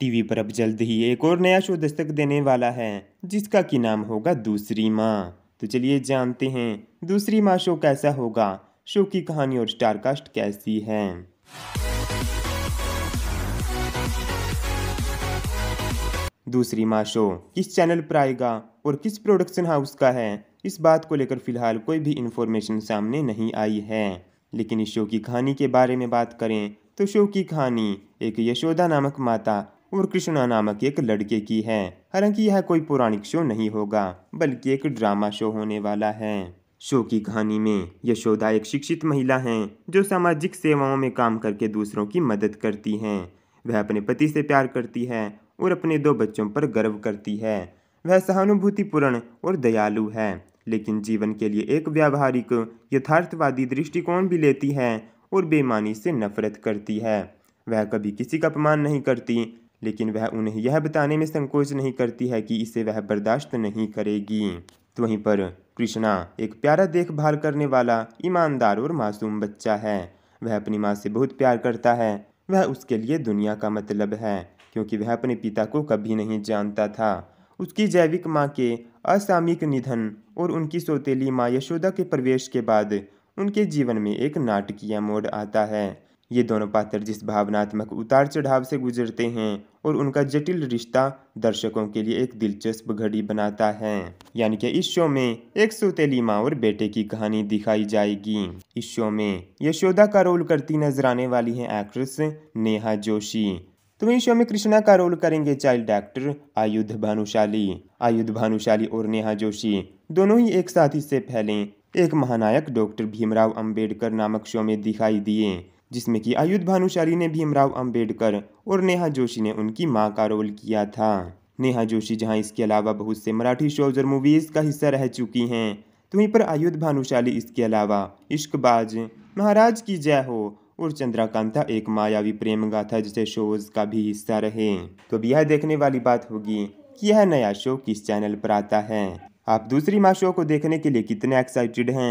TV पर अब जल्द ही एक और नया शो दस्तक देने वाला है जिसका की नाम होगा दूसरी माँ तो चलिए जानते हैं दूसरी माँ शो कैसा होगा शो की कहानी और स्टारकास्ट कैसी है दूसरी माँ शो किस चैनल पर आएगा और किस प्रोडक्शन हाउस का है इस बात को लेकर फिलहाल कोई भी इन्फॉर्मेशन सामने नहीं आई है लेकिन इस शो की कहानी के बारे में बात करें तो शो की कहानी एक यशोदा नामक माता और कृष्णा नामक एक लड़के की है हालांकि यह कोई पौराणिक शो नहीं होगा बल्कि एक ड्रामा शो होने वाला है शो की कहानी में यशोदा एक शिक्षित महिला हैं जो सामाजिक सेवाओं में काम करके दूसरों की मदद करती हैं वह अपने पति से प्यार करती है और अपने दो बच्चों पर गर्व करती है वह सहानुभूतिपूर्ण और दयालु है लेकिन जीवन के लिए एक व्यावहारिक यथार्थवादी दृष्टिकोण भी लेती है और बेमानी से नफरत करती है वह कभी किसी का अपमान नहीं करती लेकिन वह उन्हें यह बताने में संकोच नहीं करती है कि इसे वह बर्दाश्त नहीं करेगी तो वहीं पर कृष्णा एक प्यारा देखभाल करने वाला ईमानदार और मासूम बच्चा है वह अपनी माँ से बहुत प्यार करता है वह उसके लिए दुनिया का मतलब है क्योंकि वह अपने पिता को कभी नहीं जानता था उसकी जैविक माँ के असामयिक निधन और उनकी सौतेली माँ यशोदा के प्रवेश के बाद उनके जीवन में एक नाटकीय मोड़ आता है ये दोनों पात्र जिस भावनात्मक उतार चढ़ाव से गुजरते हैं और उनका जटिल रिश्ता दर्शकों के लिए एक दिलचस्प घड़ी बनाता है यानी कि इस शो में एक सौतेली माँ और बेटे की कहानी दिखाई जाएगी इस शो में यशोदा का रोल करती नजर आने वाली है एक्ट्रेस नेहा जोशी तो वही शो में कृष्णा का रोल करेंगे चाइल्ड एक्टर आयुध भानुशाली आयुध भानुशाली और नेहा जोशी दोनों ही एक साथ इससे पहले एक महानायक डॉक्टर भीमराव अंबेडकर नामक शो में दिखाई दिए जिसमें कि आयुध भानुशाली ने भीमराव अंबेडकर और नेहा जोशी ने उनकी मां का रोल किया था नेहा जोशी जहां इसके अलावा बहुत से मराठी शोज और मूवीज़ का हिस्सा रह चुकी हैं तो वहीं पर आयुध भानुशाली इसके अलावा इश्कबाज महाराज की जय हो और चंद्रकांता एक मायावी प्रेम गाथा जैसे शोज का भी हिस्सा रहे तो अब यह देखने वाली बात होगी कि यह नया शो किस चैनल पर आता है आप दूसरी माँ शो को देखने के लिए कितने एक्साइटेड हैं